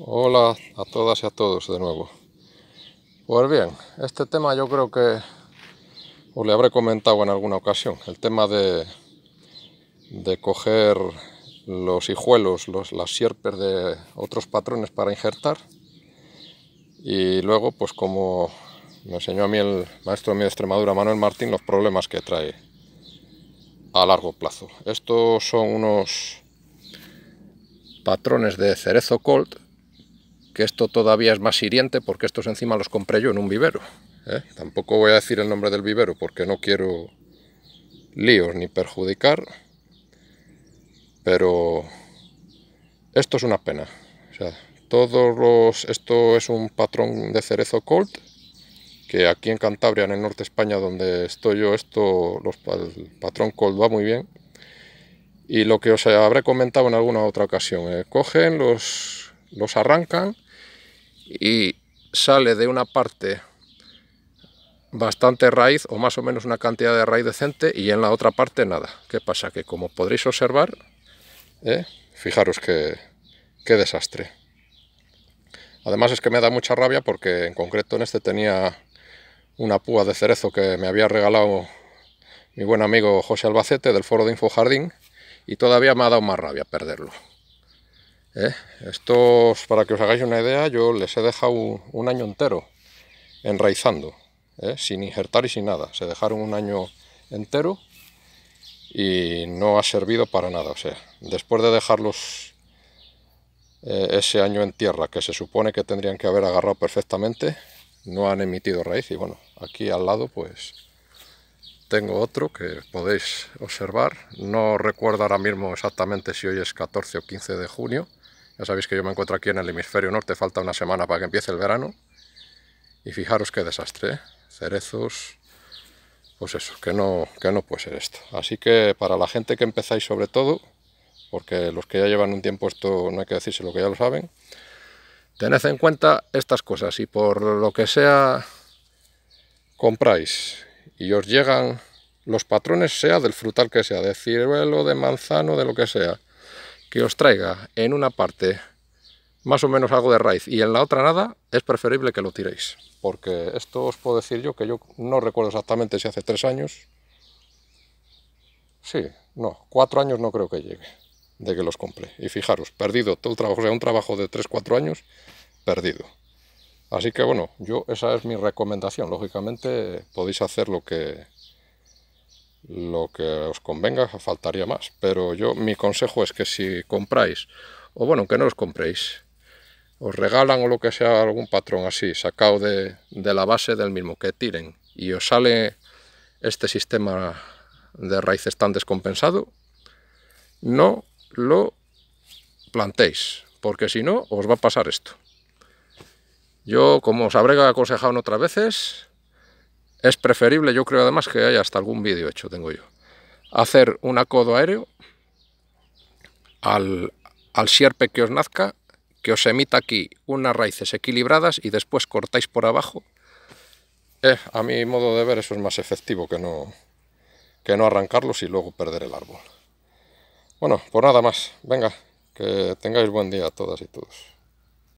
Hola a todas y a todos de nuevo. Pues bien, este tema yo creo que os le habré comentado en alguna ocasión, el tema de, coger los hijuelos, las sierpes de otros patrones para injertar y luego pues como me enseñó a mí el maestro mío de Extremadura, Manuel Martín, los problemas que trae a largo plazo. Estos son unos patrones de cerezo colt que esto todavía es más hiriente porque estos encima los compré yo en un vivero. ¿eh? Tampoco voy a decir el nombre del vivero porque no quiero líos ni perjudicar, pero esto es una pena. todos los, esto es un patrón de cerezo colt que aquí en Cantabria, en el norte de España, donde estoy yo, esto, los, el patrón cold va muy bien. Y lo que os habré comentado en alguna otra ocasión, ¿eh? cogen, los, los arrancan y sale de una parte bastante raíz o más o menos una cantidad de raíz decente y en la otra parte nada. ¿Qué pasa? Que como podréis observar, ¿eh? fijaros que qué desastre. Además es que me da mucha rabia porque en concreto en este tenía una púa de cerezo que me había regalado mi buen amigo José Albacete del foro de Infojardín y todavía me ha dado más rabia perderlo. ¿Eh? estos, para que os hagáis una idea, yo les he dejado un, año entero enraizando, ¿eh? sin injertar y sin nada. Se dejaron un año entero y no ha servido para nada. O sea, después de dejarlos eh, ese año en tierra, que se supone que tendrían que haber agarrado perfectamente, no han emitido raíz. Y bueno, aquí al lado, pues tengo otro que podéis observar. No recuerdo ahora mismo exactamente si hoy es 14 o 15 de junio ya sabéis que yo me encuentro aquí en el hemisferio norte, falta una semana para que empiece el verano. Y fijaros qué desastre, ¿eh? cerezos, pues eso, que no, que no puede ser esto. Así que para la gente que empezáis sobre todo, porque los que ya llevan un tiempo esto no hay que decirse lo que ya lo saben, tened en cuenta estas cosas y por lo que sea compráis y os llegan los patrones, sea del frutal que sea, de ciruelo, de manzano, de lo que sea, que os traiga en una parte más o menos algo de raíz y en la otra nada, es preferible que lo tiréis. Porque esto os puedo decir yo que yo no recuerdo exactamente si hace tres años. Sí, no, cuatro años no creo que llegue de que los compré. Y fijaros, perdido todo el trabajo, o sea, un trabajo de tres, cuatro años perdido. Así que bueno, yo esa es mi recomendación. Lógicamente podéis hacer lo que, lo que os convenga faltaría más, pero yo mi consejo es que si compráis, o bueno, que no los compréis, os regalan o lo que sea algún patrón así, sacado de, de la base del mismo, que tiren y os sale este sistema de raíces tan descompensado, no lo plantéis, porque si no os va a pasar esto. Yo, como os habré aconsejado en otras veces, es preferible, yo creo además que haya hasta algún vídeo hecho, tengo yo, hacer un acodo aéreo al, al sierpe que os nazca, que os emita aquí unas raíces equilibradas y después cortáis por abajo. Eh, a mi modo de ver eso es más efectivo que no, que no arrancarlos y luego perder el árbol. Bueno, pues nada más. Venga, que tengáis buen día a todas y todos.